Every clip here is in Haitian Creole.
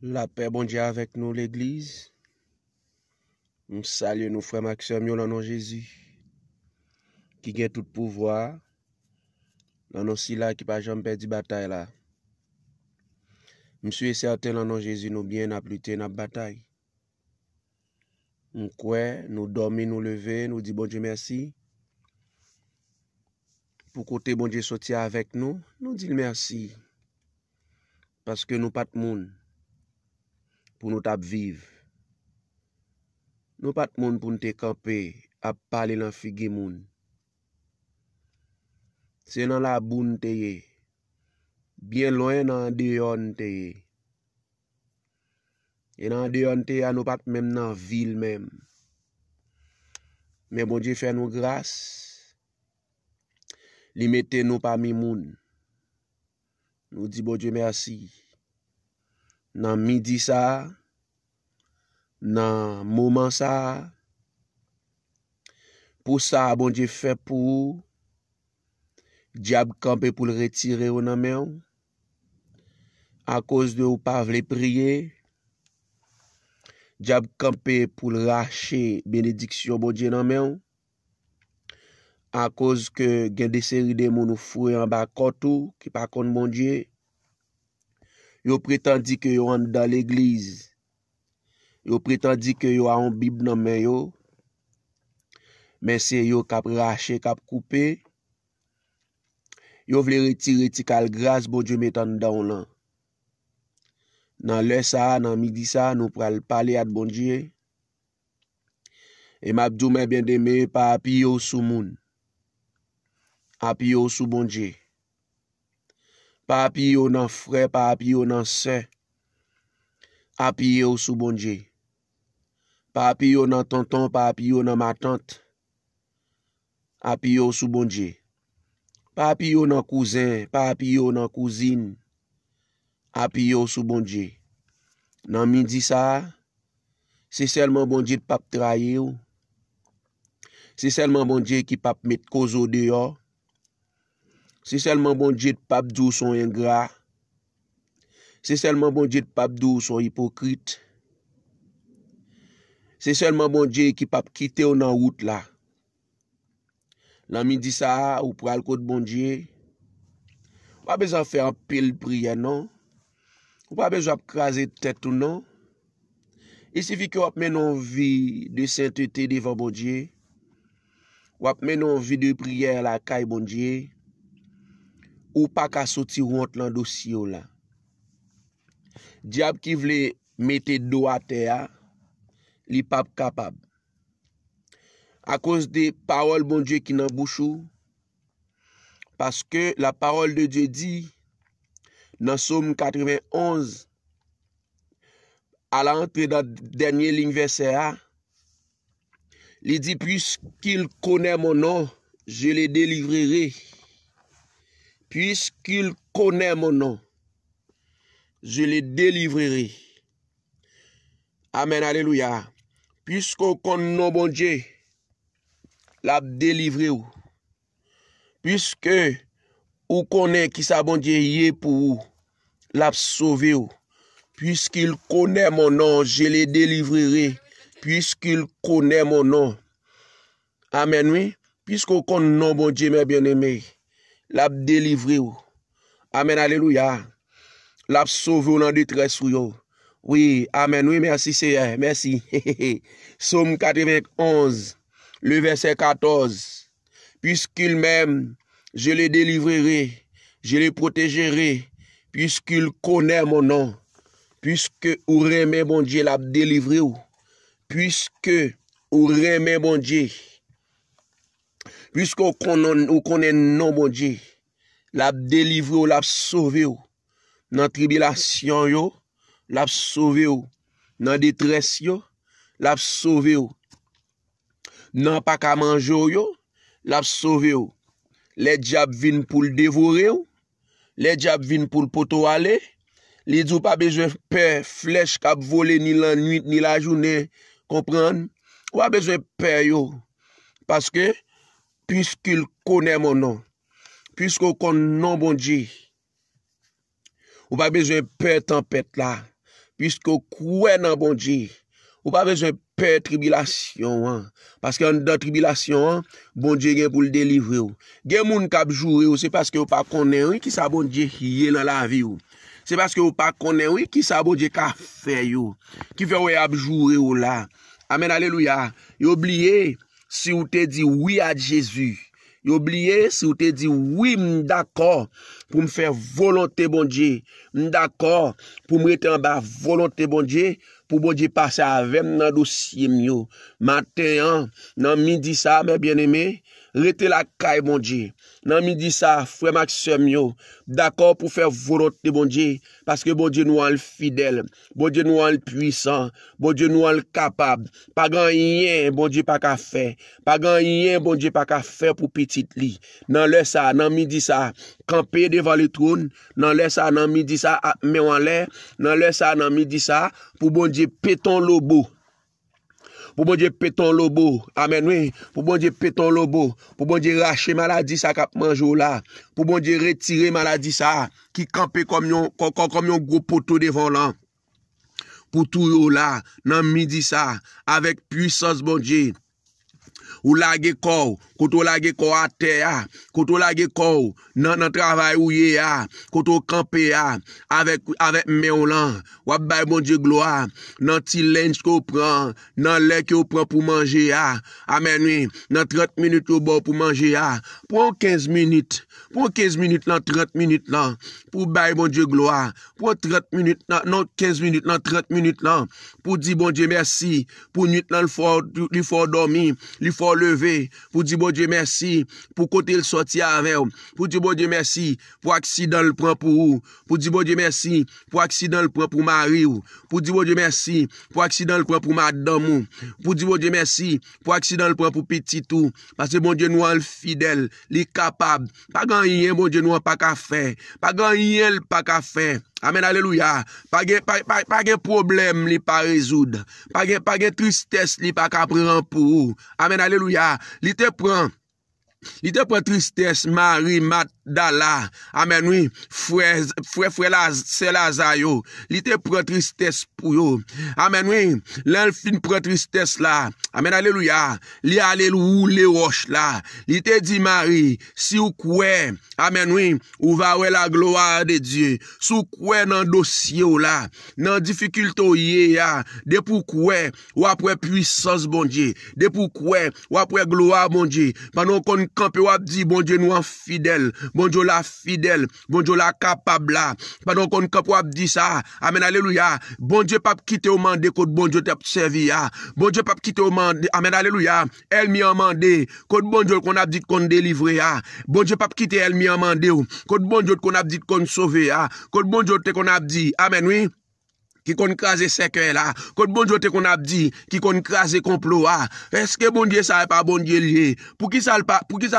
La pe bonje avèk nou l'Eglise. M salye nou frem aksyon myon nanon Jezi. Ki gen tout pouvoi. Nanon si la ki pa janm perdi batay la. M sou ese aten nanon Jezi nou byen ap lutey nap batay. M kwe nou dormi nou levey nou di bonje mersi. Pou kotey bonje soti avèk nou, nou di l'mersi. Paske nou pat moun. pou nou tap viv. Nou pat moun pou nou te kapè, ap pale lan figi moun. Se nan la bun te ye, bien loyen nan deyon te ye. E nan deyon te ya, nou pat mem nan vil mem. Me bon di fe nou gras, li me te nou pa mi moun. Nou di bon diye mersi. nan midi sa, nan mouman sa, pou sa bon di fè pou ou, diab kampe pou l retire ou nan men, a kouz de ou pa vle priye, diab kampe pou l rache benediksyon bon dien nan men, a kouz ke gen deseri de moun ou fwe an bakot ou, ki pakon bon dien, yo preten di ke yo an dan l'eglize, yo preten di ke yo an bib nan men yo, men se yo kap rache, kap koupe, yo vle reti reti kal grase bo dje metan dan lan. Nan lè sa, nan midi sa, nou pral pale ad bon dje, e mabdou men bende me pa api yo sou moun, api yo sou bon dje. Pa api yo nan fre, pa api yo nan se, api yo sou bonje. Pa api yo nan tonton, pa api yo nan matante, api yo sou bonje. Pa api yo nan kouzen, pa api yo nan kouzine, api yo sou bonje. Nan mi di sa, se selman bonje di pap traye yo, se selman bonje ki pap met kozo de yo, Se selman bon dje te pap dou son ingra. Se selman bon dje te pap dou son hipokrite. Se selman bon dje ki pap kite ou nan wout la. Nan midi sa ou pral kote bon dje. Wap bezan fe non? ap pel priya nan. Wap bezan ap kaze tet ou nan. E se fi ki wap menon vi de saintete devan bon dje. Wap menon vi de priya la kaye bon dje. Ou pa ka soti want lan dosiyo la. Diyab ki vle mette do a teya, li pap kapab. A konz de parol bon Diyo ki nan bouchou, paske la parol de Diyo di, nan som 91, ala antre dan denye lingve seya, li di pwis ki konen mon nan, je le delivrere. Piskil konen moun nan, je le delivrere. Amen, aleluya. Piskou konen moun banje, la delivre ou. Piskou konen ki sa banje ye pou ou, la sove ou. Piskil konen moun nan, je le delivrere. Piskil konen moun nan. Amen, we. Piskou konen moun banje, me bienemeye. l ap delivri ou. Amen, aleluya. L ap sove ou nan ditres ou yo. Oui, amen, oui, mersi seye, mersi. Somme katevek 11, le verset 14. Piskil men, je le delivri re, je le proteji re, piskil konen mon nan. Piskil ou reme bon diye l ap delivri ou. Piskil ou reme bon diye, Piske ou konen non bon di. La ap delivre ou la ap sove ou. Nan tribilasyon yo. La ap sove ou. Nan detres yo. La ap sove ou. Nan pak a manjou yo. La ap sove ou. Le diap vin pou l devore ou. Le diap vin pou l poto ale. Li djou pa bejwe pe flech kap vole ni lan nuit ni la jounen. Kompran? Kwa bejwe pe yo? Paske? Piskil kone monon. Piskou konon bon di. Bon bon ou pa beze pe tempet la. Piskou kwenan bon di. Ou pa beze pe tribilasyon an. Paskan an da tribilasyon an. Bon di gen pou li delivre ou. Gen moun ka abjure ou. Se paske ou pa kone ou. E ki sa bon di ye nan la vi ou. Se paske ou pa kone ou. E ki sa bon di ka fe yo. Ki fe ou e abjure ou la. Amen aleluya. E obliye ou. Si ou te di oui ad Jezu. Y oubliye, si ou te di oui mdakor pou mfe volante bondye. Mdakor pou mwete anba volante bondye pou bondye pase avem nan dosye myo. Maten an, nan midi sa mwen bieneme. rete la kay bon di, nan mi di sa, fwe mak semyo, dakor pou fwe vrote bon di, paske bon di nou an l fidel, bon di nou an l pwisan, bon di nou an l kapab, pa gan yen bon di pa ka fwe, pa gan yen bon di pa ka fwe pou petit li, nan le sa, nan mi di sa, kampe devan le troun, nan le sa, nan mi di sa, apme wan le, nan le sa, nan mi di sa, pou bon di peton lo bou, pou bonje peton lobo, amen wey, pou bonje peton lobo, pou bonje rache maladi sa kap manjou la, pou bonje retire maladi sa, ki kampe kom yon, kom yon go poto devon lan, pou tou yo la, nan midi sa, avek pwisans bonje, ou lage kou, koutou lage kou a te ya, koutou lage kou nan nan travay ou ye ya koutou kampe ya, avek me ou lan, wap bay bon die gloa nan ti lenj kou pran nan lenj kou pran pou manje ya amen wim, nan 30 minit ou bo pou manje ya, pou an 15 minit, pou an 15 minit nan 30 minit nan, pou bay bon die gloa pou an 30 minit nan 15 non, minit nan 30 minit nan pou di bon die mersi, pou nit nan li fò dormi, li fò pou jimou diye bon mersi pou kote l soti avel pou jimou diye bon mersi pou aksidal pran pou ou pou jimou diye bon mersi pou aksidal pran pou ma rive pou jimou diye mersi pou aksidal pran pou ma da moun pou jimou diye mersi pou aksidal pran pou piti tou parce mnou diye nwa l fidel, li kapav pa ganye mnou diye nwa pa ka fe pa ganye l pa ka fe Amen, aleluya. Pa gen problem li pa rezoud. Pa gen tristesse li pa kapren pou. Amen, aleluya. Li te pren. Li te pren tristesse, mari, mat. Amè noui, fwe fwe la selazay yo, li te pre tristès pou yo. Amè noui, lan fin pre tristès la, amè alèlou ya, li alèlou ou le wosh la. Li te di mari, si ou kwe, amè noui, ou vawè la gloa de Diyo. Sou kwe nan dosye ou la, nan difikil to ye ya, de pou kwe, wapwe pwisos bon Diyo. De pou kwe, wapwe gloa bon Diyo. Pan nou kon kante wap di bon Diyo nou an fidèl, bon Diyo. Bonjou la fidel, bonjou la kapab la, padon kon kap wap di sa, amen aleluya, bonjou pap kite ou mande kote bonjou te ap sevi ya, bonjou pap kite ou mande, amen aleluya, el mi an mande, kote bonjou kon ap di kon delivre bon ya, bonjou pap kite el mi an mande ou, kote bonjou kon ap di kon sove ya, kote bonjou te kon ap di, amen oui. ki kon krasi seke la, kote bonjote kon ap di, ki kon krasi kon plou a, eske bonjye sa e pa bonjye liye, pou ki sa l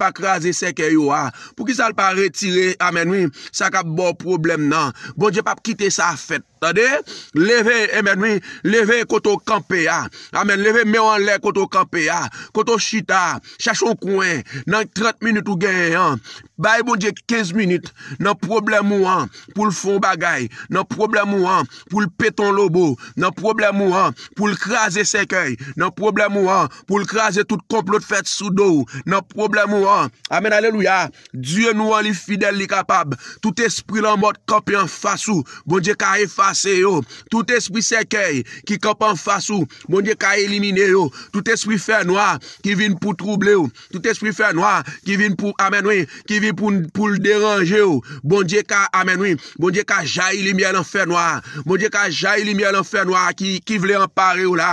pa krasi seke yo a, pou ki sa l pa retile, amen, wi? sa kap bo problem nan, bonjye pa p kite sa afet, tade, leve, amen, wi, leve koto kampe a, amen, leve mewan le koto kampe a, koto chita, chachon kwen, nan 30 minute ou gen, a, Bay bonje 15 minit. Nan problem ou an pou l'fon bagay. Nan problem ou an pou l'peton lobo. Nan problem ou an pou l'kraze sekey. Nan problem ou an pou l'kraze tout complot fèt sou do. Nan problem ou an. Amen. Aleluya. Diyen ou an li fidel li kapab. Tout espri l'an bot kapi an fassou. Bonje ka efase yo. Tout espri sekey ki kapan fassou. Bonje ka elimine yo. Tout espri fè noua ki vin pou trouble yo. Tout espri fè noua ki vin pou amen wey. Ki vin pou... pou l deranje ou bon diye ka amenoui bon diye ka jayi li miel an fey noa bon diye ka jayi li miel an fey noa ki vle ampare ou la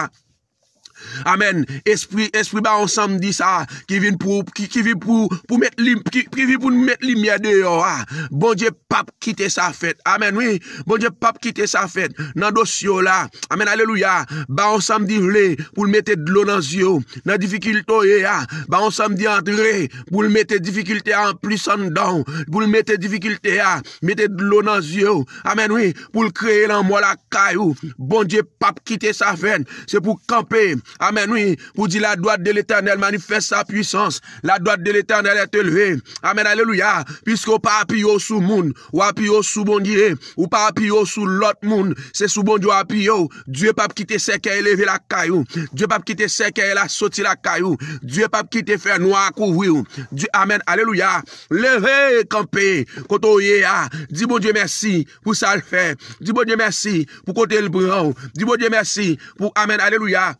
Amen, espri, espri ba ah. onsamdi sa, ki vin pou, ki vin pou, pou met lim, ki vin pou met lim ya deyo, a, bonje pap kite sa fet, amen, oui, bonje pap kite sa fet, nan dosyo la, amen, aleluya, ba onsamdi vle, pou l mette dlo nan zyo, nan difikil toye, eh, a, ah. ba onsamdi antre, pou l mette difikilte an plusan don, pou l mette difikilte, a, ah. mette dlo nan zyo, amen, oui, pou l kreye nan mola kayou, bonje pap kite sa fet, se pou kampe, a, Amen, oui, pou di la doate de l'Eternel manifeste sa pwisans, la doate de l'Eternel ete leve, amen, aleluya, piske ou pa api yo sou moun, ou api yo sou bondye, ou pa api yo sou lot moun, se sou bondye ou api yo, Dieu pa api kite seke e leve la kayou, Dieu pa api kite seke e la soti la kayou, Dieu pa api kite fe nou a kouvou, Dieu, amen, aleluya, leve e kampe, koto ye a, di bon Dieu mersi pou sa lfe, di bon Dieu mersi pou kote lbran, di bon Dieu mersi pou amen, aleluya,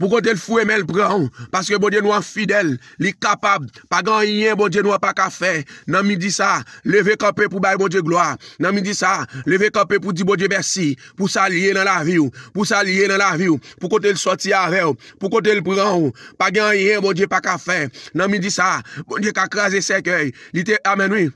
pou kote l fwe men l pran, paske bonje nou an fidel, li kapab, pa gan yen bonje nou an pa ka fe, nan mi di sa, leve kapè pou baye bonje gloa, nan mi di sa, leve kapè pou di bonje besi, pou salye nan la viw, pou salye nan la viw, pou kote l soti avew, pou kote l pran, pa gan yen bonje pa ka fe, nan mi di sa, konje kakraze seke, li te amenwi.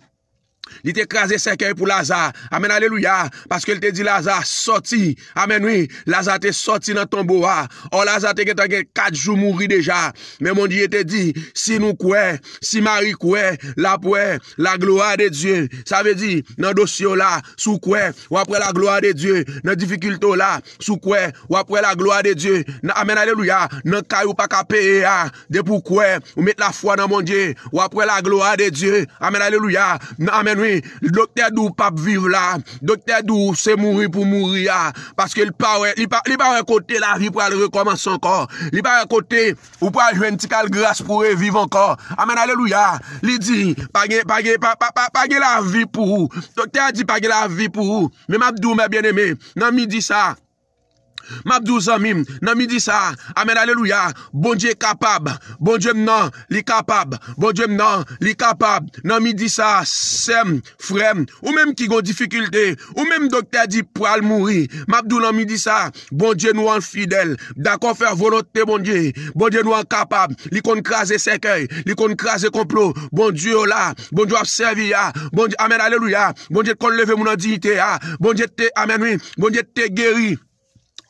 li te kaze seker pou Laza, amen aleluya, paske li te di Laza soti, amen oui, Laza te soti nan tombo a, ou Laza te ketanke kat jou mouri deja, men moun diye te di, si nou kwe si mari kwe, la pwe la gloa de Diyo, sa ve di nan dosyo la, sou kwe, wapwe la gloa de Diyo, nan difikil to la sou kwe, wapwe la gloa de Diyo amen aleluya, nan kayou pa kape e a, de pou kwe, ou met la fwa nan moun diye, wapwe la gloa de Diyo, amen aleluya, amen Docter dou pap vive la Docter dou se mouri pou mouri ya Paske li pa wè Li pa wè kote la vi pou al rekomanse ankor Li pa wè kote Ou pou al jwen ti kal gras pou e vive ankor Amen aleluya Li di Page la vi pou ou Docter di page la vi pou ou Mè mabdou mè bienemè Nan mi di sa Mabdou zanmim nan mi di sa Amen aleluya Bon diye kapab Bon diye mnan li kapab Bon diye mnan li kapab Nan mi di sa sem frem Ou menm ki gon difikilte Ou menm dokter di pral mouri Mabdou nan mi di sa Bon diye nou an fidel Da konfer volote bon diye Bon diye nou an kapab Li kon kras e sekey Li kon kras e komplo Bon diye ola Bon diye ap servi ya bon Amen aleluya Bon diye kon leve moun an diyite ya Bon diye te amenwi Bon diye te geri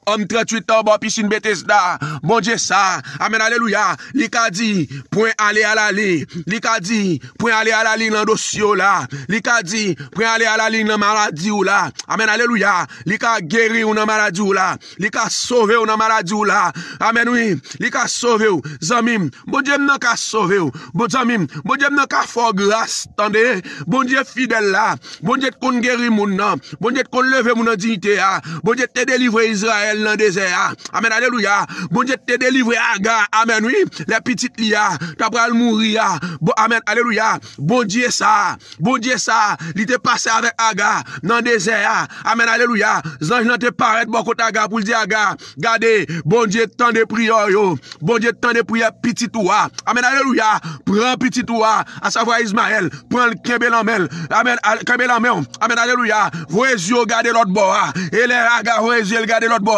Om tretuitan bo pishin betes da. Bonje sa. Amen aleluya. Lika di. Pwen ale ala li. Lika di. Pwen ale ala li nan dosyo la. Lika di. Pwen ale ala li nan maradi ou la. Amen aleluya. Lika geri ou nan maradi ou la. Lika sove ou nan maradi ou la. Amen oui. Lika sove ou. Zamim. Bonje mnen ka sove ou. Bonje mnen bon ka non forgras. Tande. Bonje fidel la. Bonje kon geri moun nan. Bonje kon leve moun nan djinte ya. Bonje te delivre Izrael. nan dese ya, amen, aleluya, bonje te delivre aga, ah, amen, oui, ah. le pitit li ya, ta pral mouri ya, amen, aleluya, bonje sa, bonje sa, li te pase ave aga, nan dese ya, amen, aleluya, zanj nan te paret bokot aga pou ldi aga, gade, bonje tan de priyo yo, bonje tan de priya pitit ou ya, ah. amen, aleluya, pran pitit ou ya, asa vwa Ismael, pran kebe lamel, amen, kebe lamel, amen, aleluya, vwe zyo gade lot bo ya, ele aga vwe zyo gade lot bo,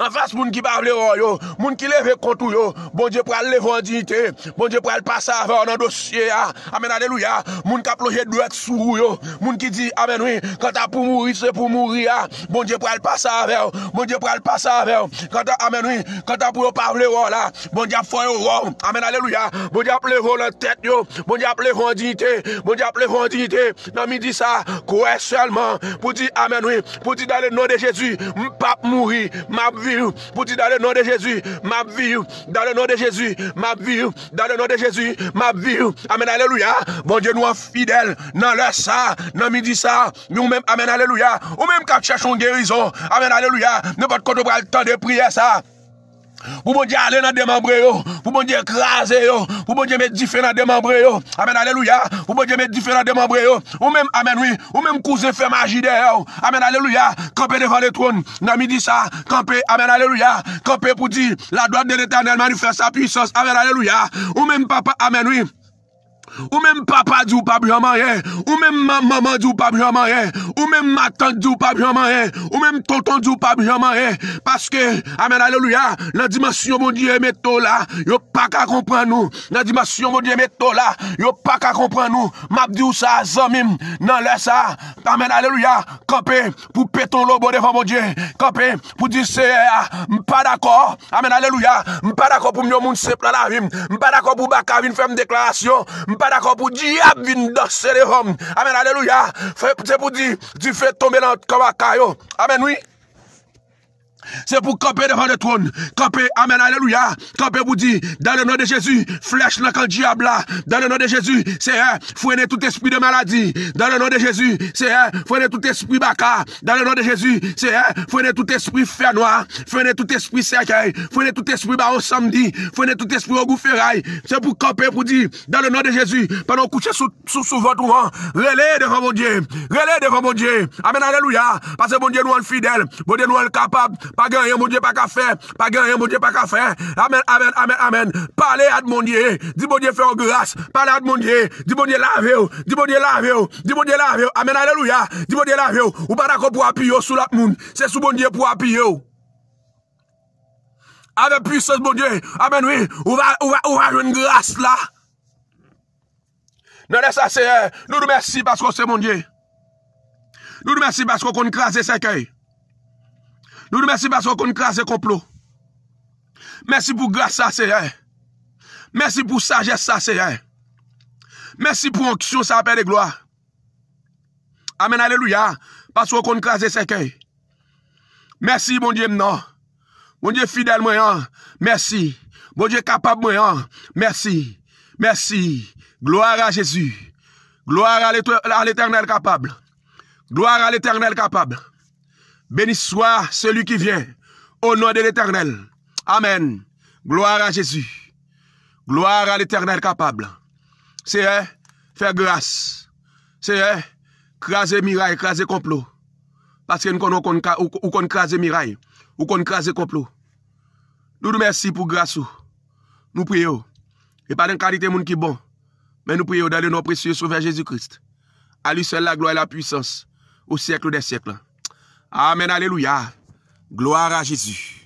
Anfas moun ki pavle ro yo, moun ki leve kontou yo Bon diye pou al levon diyite, bon diye pou al passa avèl nan dosye ya Amen aleluya, moun ka ploje dwek sou yo Moun ki di, amen wè, kanta pou mouri se pou mouri ya Bon diye pou al passa avèl, bon diye pou al passa avèl Kanta, amen wè, kanta pou yo pavle ro la Bon diye pou fò yon rom, amen aleluya Bon diye pou levon nan tèt yo, bon diye pou levon diyite Bon diye pou levon diyite, nan mi di sa, kouè selman Pou di, amen wè, pou di dan le nou de jesu, mpap mouri Mabviw, pouti dan le nou de Jezou, mabviw, dan le nou de Jezou, mabviw, dan le nou de Jezou, mabviw, amen aleluya, bonje nou an fidel, nan le sa, nan mi di sa, mi ou men amen aleluya, ou men kak chachon gerizon, amen aleluya, ne pot kote bral tan de priye sa. Ou mwen di ale nan deman breyo Ou mwen di ekraze yo Ou mwen di me di fe nan deman breyo Ou mwen di me di fe nan deman breyo Ou mwen kouze fe maji de yo Amen aleluya Kampen devan le tron Kampen pou di la doan de l'eternel Manifest sa pwisos Ou mwen papa Ou mèm papadjou pa briga ma ye. Ou mèm mamanjou pa briga ma ye. Ou mèm matanjou pa briga ma ye. Ou mèm totanjou pa briga ma ye. Par sker, a mèn aleluya. Nan dimansyon mon diye me to la. Yo pa ka kompran nou. Yo pa ka kompran nou. Mabdiw sa zamim nan le sa. A mèn aleluya. Kahnpè pou peton lo bo defan mon diye. Kahnpè pou dize m troopan da kor. A mèn aleluya. Moupan da kor pou mlev moun seprenavim. Moupan da kor pou baka will ferm deklarasyon. Moupan da kor pou m 전nazman. Fadako pou di ap ah, vin dos se de hom. Amen, aleluya. Fè pou di, di fè tombe lant kama kayo. Amen, oui. C'est pour camper devant le trône. Camper, amen, alléluia. Camper vous dire, dans le nom de Jésus, flèche dans le diable là. Dans le nom de Jésus, c'est un, freiner tout esprit de maladie. Dans le nom de Jésus, c'est un, freiner tout esprit baka. Dans le nom de Jésus, c'est un, freiner tout esprit fer noir. Freiner tout esprit cercueil. Freiner tout esprit bah au samedi. Freiner tout esprit au goût C'est pour camper pour dire, dans le nom de Jésus, pendant coucher sous, sous, sous votre vent, relais devant mon Dieu. Relais devant mon Dieu. Amen, alléluia. Parce que mon Dieu nous est fidèle. Mon Dieu nous est capable. Pa genyen, moun die pa ka fen. Pa genyen, moun die pa ka fen. Amen, amen, amen, amen. Parle ad moun die. Di moun die fyo ou gras. Parle ad moun die. Di moun die lave ou. Di moun die lave ou. Di moun die lave ou. Amen, aleluya. Di moun die lave ou. Ou padakou pou api ou sou la moun. Se sou moun die pou api ou. Avern pishos moun die. Amen ou. Ou vajwen gras la. Nenè sasè. Nounou mersi pasko se moun die. Nounou mersi pasko kon krasi se kèy. Loulou, mersi pas wakon kras de komplo. Mersi pou gras sa seren. Mersi pou sages sa seren. Mersi pou anksyon sa apè de gloa. Amen, aleluya. Pas wakon kras de seken. Non. Mersi, bon diye mnan. Bon diye fidel mwen an. Mersi. Bon diye kapab mwen an. Mersi. Mersi. Gloar a Jezu. Gloar a l'Eternel kapab. Gloar a l'Eternel kapab. Beni swa seli ki vyen. O nan de l'Eternel. Amen. Gloar a Jezu. Gloar a l'Eternel kapabla. Seye, fe grase. Seye, krasi miray, krasi komplou. Paske nou konon kon krasi miray. Ou kon krasi komplou. Nou nou mersi pou grasou. Nou priyo. E pa den kalite moun ki bon. Men nou priyo dade nou presye souve Jezu Krist. A li sel la gloy la pwisans. Ou sekle de sekle. Amen, aleluya, gloara a Jezou.